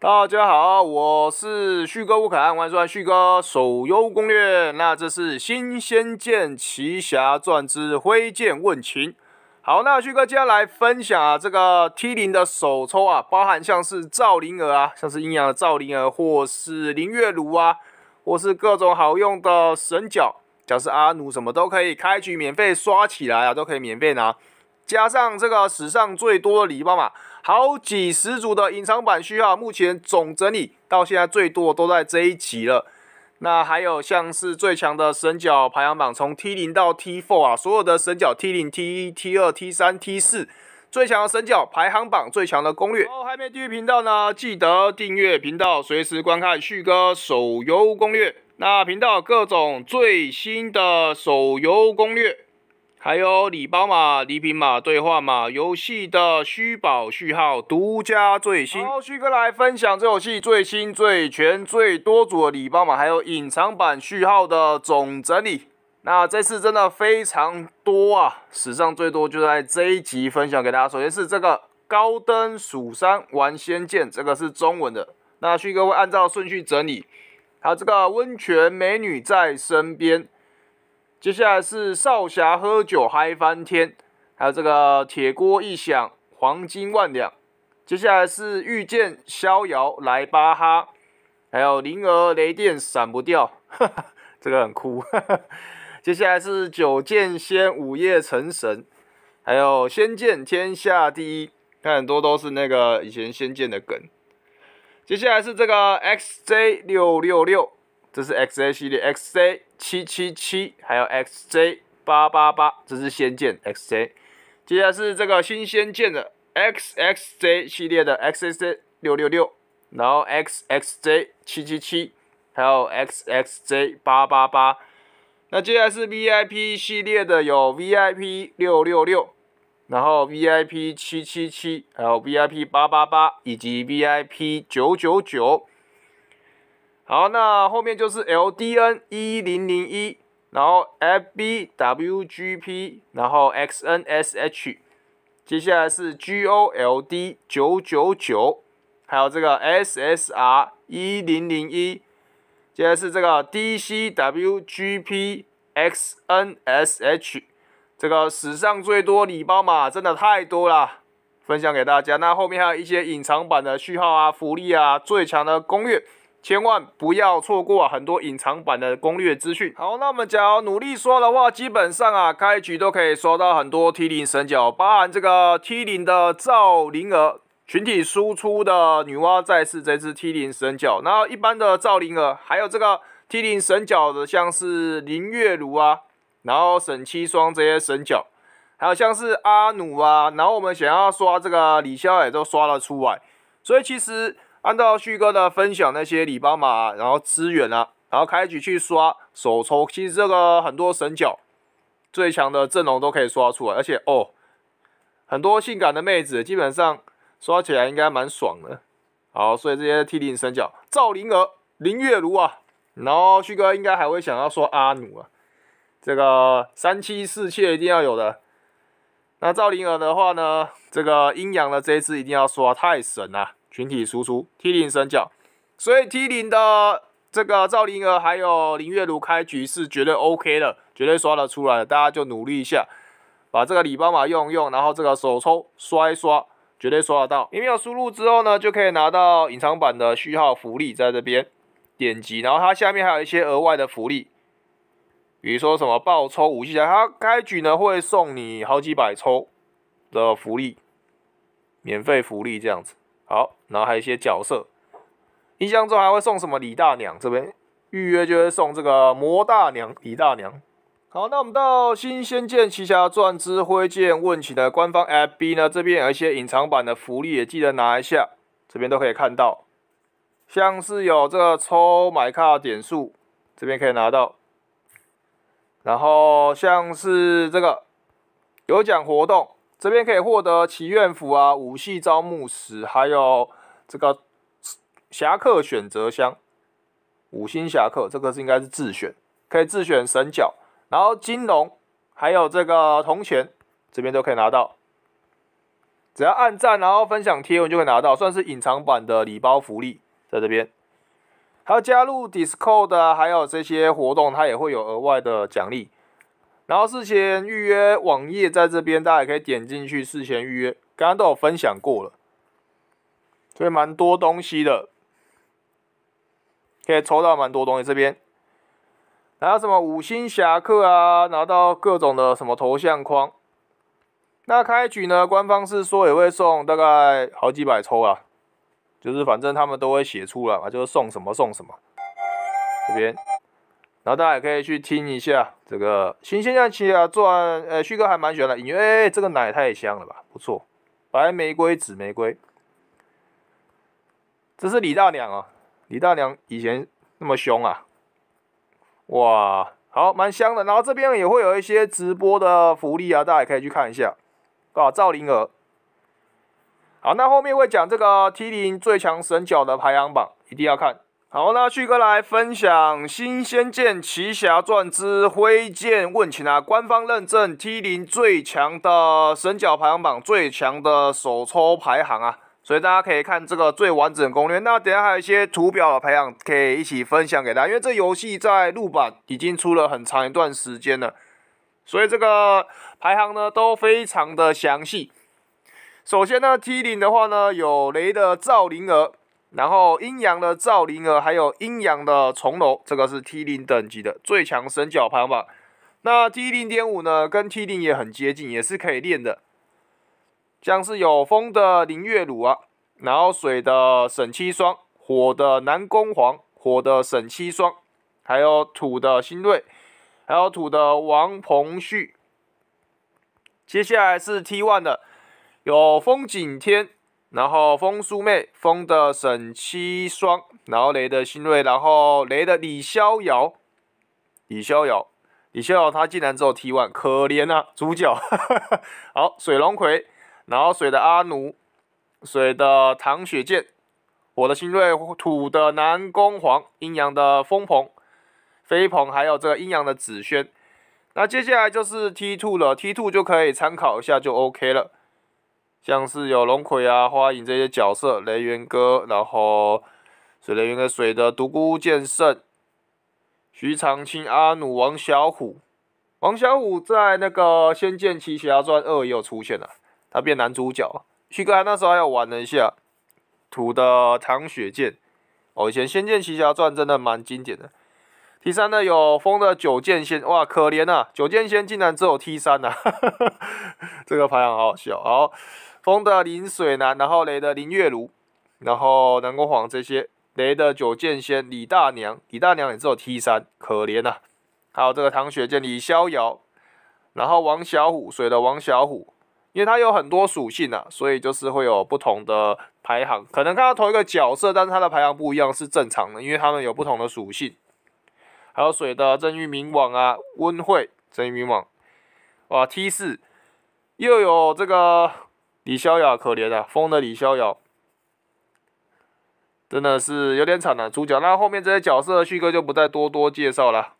大家好，我是旭哥吴凯安，关注旭哥手游攻略。那这是《新仙剑奇侠传之挥剑问情》。好，那旭哥接下来分享啊，这个 T 零的手抽啊，包含像是赵灵儿啊，像是阴阳的赵灵儿，或是林月如啊，或是各种好用的神角，像是阿奴什么都可以，开局免费刷起来啊，都可以免费拿。加上这个史上最多的礼包嘛。好几十组的隐藏版序号，目前总整理到现在最多都在这一集了。那还有像是最强的神角排行榜，从 T 零到 T 4啊，所有的神角 T 零、T 一、T 二、T 三、T 四，最强的神角排行榜，最强的攻略。哦，还没订阅频道呢，记得订阅频道，随时观看旭哥手游攻略。那频道各种最新的手游攻略。还有礼包码、礼品码兑换码、游戏的虚宝序号、独家最新。好，旭哥来分享这游戏最新、最全、最多组的礼包码，还有隐藏版序号的总整理。那这次真的非常多啊，史上最多就在这一集分享给大家。首先是这个高登蜀山玩仙剑，这个是中文的。那旭哥会按照顺序整理。还有这个温泉美女在身边。接下来是少侠喝酒嗨翻天，还有这个铁锅一响黄金万两。接下来是御剑逍遥来巴哈，还有灵儿雷电闪不掉，这个很酷。接下来是九剑仙午夜成神，还有仙剑天下第一，看很多都是那个以前仙剑的梗。接下来是这个 XJ 六六六。这是 X A 系列，X c 七七七，还有 X J 八八八，这是仙剑 X J。接下来是这个新仙剑的 X X J 系列的 X J 六六六，然后 X X J 七七七，还有 X X J 八八八。那接下来是 V I P 系列的，有 V I P 六六六，然后 V I P 七七七，还有 V I P 八八八，以及 V I P 九九九。好，那后面就是 L D N 一零零一，然后 F B W G P，然后 X N S H，接下来是 G O L D 九九九，还有这个 S S R 一零零一，接下来是这个 D C W G P X N S H，这个史上最多礼包码，真的太多了，分享给大家。那后面还有一些隐藏版的序号啊，福利啊，最强的攻略。千万不要错过啊！很多隐藏版的攻略资讯。好，那我们要努力刷的话，基本上啊，开局都可以刷到很多 T 零神角，包含这个 T 零的赵灵儿群体输出的女娲，再世这只 T 零神角。然后一般的赵灵儿，还有这个 T 零神角的，像是林月如啊，然后沈七双这些神角，还有像是阿努啊。然后我们想要刷这个李逍遥，也都刷了出来。所以其实。按照旭哥的分享，那些礼包码，然后资源啊，然后开局去刷手抽，其实这个很多神角最强的阵容都可以刷出来，而且哦，很多性感的妹子基本上刷起来应该蛮爽的。好，所以这些 T 零神角，赵灵儿、林月如啊，然后旭哥应该还会想要说阿努啊，这个三妻四妾一定要有的。那赵灵儿的话呢，这个阴阳的这一只一定要刷，太神了。群体输出，T 零神教，所以 T 零的这个赵灵儿还有林月如开局是绝对 OK 的，绝对刷得出来。大家就努力一下，把这个礼包码用用，然后这个手抽刷一刷，绝对刷得到。没有输入之后呢，就可以拿到隐藏版的序号福利，在这边点击，然后它下面还有一些额外的福利，比如说什么爆抽武器它开局呢会送你好几百抽的福利，免费福利这样子。好，然后还有一些角色，印象中还会送什么李大娘？这边预约就会送这个魔大娘、李大娘。好，那我们到《新仙剑奇侠传之挥剑问情》的官方 App 呢？这边有一些隐藏版的福利，也记得拿一下。这边都可以看到，像是有这个抽买卡点数，这边可以拿到。然后像是这个有奖活动。这边可以获得祈愿符啊，武器招募石，还有这个侠客选择箱，五星侠客这个是应该是自选，可以自选神角，然后金龙，还有这个铜钱，这边都可以拿到。只要按赞，然后分享贴文就可以拿到，算是隐藏版的礼包福利，在这边。还有加入 Discord，还有这些活动，它也会有额外的奖励。然后事前预约网页在这边，大家也可以点进去事前预约。刚刚都有分享过了，所以蛮多东西的，可以抽到蛮多东西这边。然后什么五星侠客啊，拿到各种的什么头像框。那开局呢，官方是说也会送大概好几百抽啊，就是反正他们都会写出来，嘛，就是送什么送什么。这边。然后大家也可以去听一下这个《新仙剑奇做完呃，旭哥还蛮喜欢的因为这个奶太香了吧，不错，白玫瑰、紫玫瑰，这是李大娘啊！李大娘以前那么凶啊，哇，好，蛮香的。然后这边也会有一些直播的福利啊，大家也可以去看一下，啊，赵灵儿。好，那后面会讲这个 T 零最强神角的排行榜，一定要看。好，那旭哥来分享《新仙剑奇侠传之挥剑问情》啊，官方认证 T 零最强的神角排行榜，最强的手抽排行啊，所以大家可以看这个最完整攻略。那等下还有一些图表的培养，可以一起分享给大家。因为这游戏在陆版已经出了很长一段时间了，所以这个排行呢都非常的详细。首先呢，T 零的话呢，有雷的赵灵儿。然后阴阳的赵灵儿，还有阴阳的重楼，这个是 T 零等级的最强神角行吧？那 T 零点五呢？跟 T 零也很接近，也是可以练的。像是有风的林月如啊，然后水的沈七霜，火的南宫煌，火的沈七霜，还有土的新锐，还有土的王鹏旭。接下来是 T one 的，有风景天。然后风叔妹，风的沈七双，然后雷的新锐，然后雷的李逍遥，李逍遥，李逍遥他竟然只有 T one，可怜呐，主角。好，水龙葵，然后水的阿奴，水的唐雪见，我的新锐，土的南宫煌，阴阳的风鹏，飞鹏，还有这个阴阳的紫萱。那接下来就是 T two 了，T two 就可以参考一下，就 OK 了。像是有龙葵啊、花影这些角色，雷元歌，然后水雷元的水的独孤剑圣，徐长卿、阿努、王小虎，王小虎在那个《仙剑奇侠传二》也有出现了，他变男主角。徐哥他那时候还有玩了一下土的唐雪剑。哦，以前《仙剑奇侠传》真的蛮经典的。T 三呢有风的九剑仙，哇，可怜呐，九剑仙竟然只有 T 三呐，这个排行好好笑。好。风的林水南，然后雷的林月如，然后南宫煌这些，雷的九剑仙李大娘，李大娘也只有 T 三，可怜呐。还有这个唐雪见李逍遥，然后王小虎水的王小虎，因为他有很多属性啊，所以就是会有不同的排行。可能看到同一个角色，但是他的排行不一样是正常的，因为他们有不同的属性。还有水的郑玉明王啊，温慧郑玉明王哇 T 四，又有这个。李逍遥可怜啊，疯的李逍遥，真的是有点惨了。主角，那后面这些角色，旭哥就不再多多介绍了。